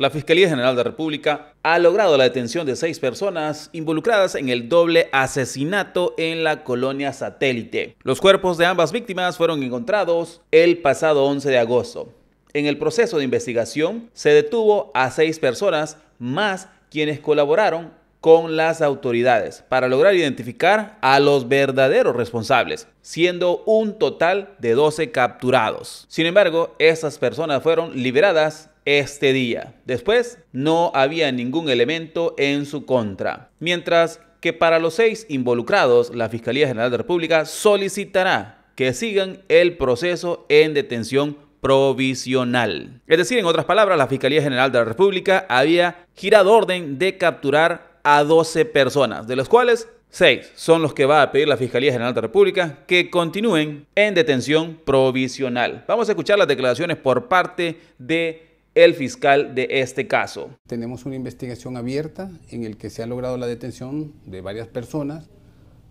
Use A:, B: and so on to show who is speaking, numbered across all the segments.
A: La Fiscalía General de la República ha logrado la detención de seis personas involucradas en el doble asesinato en la colonia satélite. Los cuerpos de ambas víctimas fueron encontrados el pasado 11 de agosto. En el proceso de investigación se detuvo a seis personas más quienes colaboraron con las autoridades para lograr identificar a los verdaderos responsables, siendo un total de 12 capturados. Sin embargo, esas personas fueron liberadas este día. Después, no había ningún elemento en su contra. Mientras que para los seis involucrados, la Fiscalía General de la República solicitará que sigan el proceso en detención provisional. Es decir, en otras palabras, la Fiscalía General de la República había girado orden de capturar a 12 personas, de las cuales seis son los que va a pedir la Fiscalía General de la República que continúen en detención provisional. Vamos a escuchar las declaraciones por parte de el fiscal de
B: este caso. Tenemos una investigación abierta en el que se ha logrado la detención de varias personas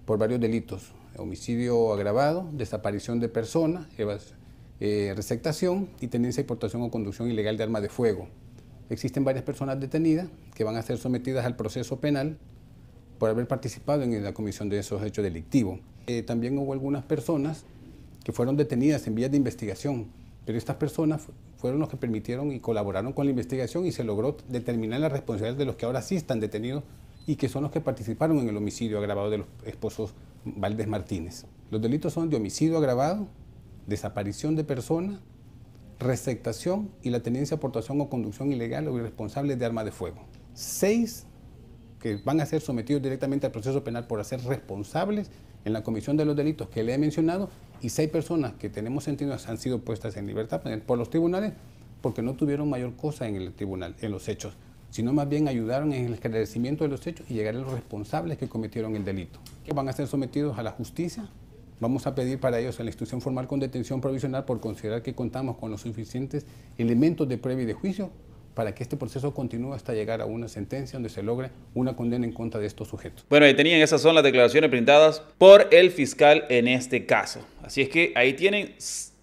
B: por varios delitos, homicidio agravado, desaparición de personas, eh, receptación y tenencia y portación o conducción ilegal de armas de fuego. Existen varias personas detenidas que van a ser sometidas al proceso penal por haber participado en la comisión de esos hechos delictivos. Eh, también hubo algunas personas que fueron detenidas en vías de investigación pero estas personas fueron los que permitieron y colaboraron con la investigación y se logró determinar la responsabilidad de los que ahora sí están detenidos y que son los que participaron en el homicidio agravado de los esposos Valdés Martínez. Los delitos son de homicidio agravado, desaparición de persona, receptación y la tenencia, aportación o conducción ilegal o irresponsable de arma de fuego. Seis que van a ser sometidos directamente al proceso penal por ser responsables en la comisión de los delitos que le he mencionado y seis personas que tenemos sentidos han sido puestas en libertad por los tribunales porque no tuvieron mayor cosa en el tribunal, en los hechos, sino más bien ayudaron en el esclarecimiento de los hechos y llegar a los responsables que cometieron el delito. Que van a ser sometidos a la justicia. Vamos a pedir para ellos a la institución formal con detención provisional por considerar que contamos con los suficientes elementos de prueba y de juicio para que este proceso continúe hasta llegar a una sentencia donde se logre una condena en contra de estos sujetos.
A: Bueno, ahí tenían esas son las declaraciones presentadas por el fiscal en este caso. Así es que ahí tienen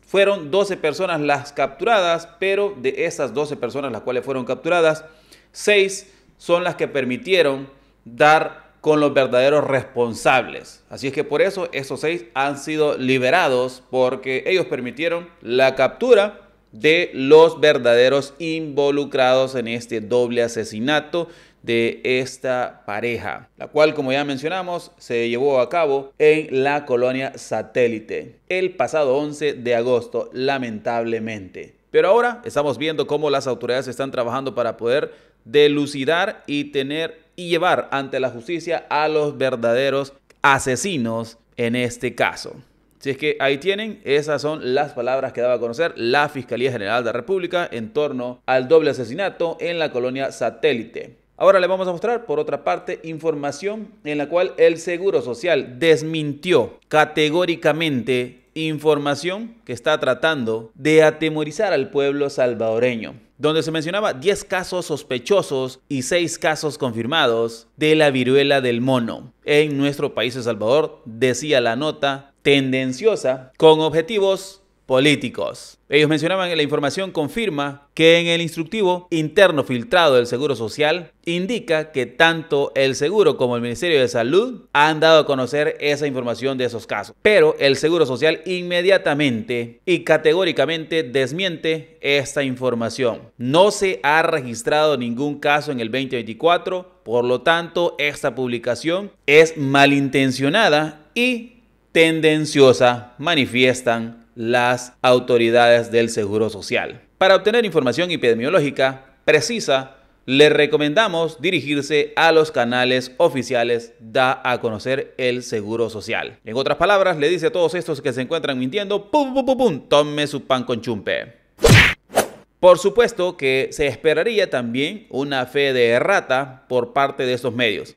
A: fueron 12 personas las capturadas, pero de esas 12 personas las cuales fueron capturadas, 6 son las que permitieron dar con los verdaderos responsables. Así es que por eso esos 6 han sido liberados porque ellos permitieron la captura de los verdaderos involucrados en este doble asesinato de esta pareja, la cual como ya mencionamos se llevó a cabo en la colonia satélite el pasado 11 de agosto, lamentablemente. Pero ahora estamos viendo cómo las autoridades están trabajando para poder delucidar y tener y llevar ante la justicia a los verdaderos asesinos en este caso. Si es que ahí tienen, esas son las palabras que daba a conocer la Fiscalía General de la República en torno al doble asesinato en la colonia satélite. Ahora le vamos a mostrar, por otra parte, información en la cual el Seguro Social desmintió categóricamente información que está tratando de atemorizar al pueblo salvadoreño, donde se mencionaba 10 casos sospechosos y 6 casos confirmados de la viruela del mono en nuestro país, El Salvador, decía la nota tendenciosa con objetivos políticos. Ellos mencionaban que la información confirma que en el instructivo interno filtrado del Seguro Social indica que tanto el Seguro como el Ministerio de Salud han dado a conocer esa información de esos casos. Pero el Seguro Social inmediatamente y categóricamente desmiente esta información. No se ha registrado ningún caso en el 2024, por lo tanto esta publicación es malintencionada y tendenciosa manifiestan las autoridades del Seguro Social. Para obtener información epidemiológica precisa, le recomendamos dirigirse a los canales oficiales da a conocer el Seguro Social. En otras palabras, le dice a todos estos que se encuentran mintiendo, pum, pum, pum, pum, tome su pan con chumpe. Por supuesto que se esperaría también una fe de errata por parte de estos medios.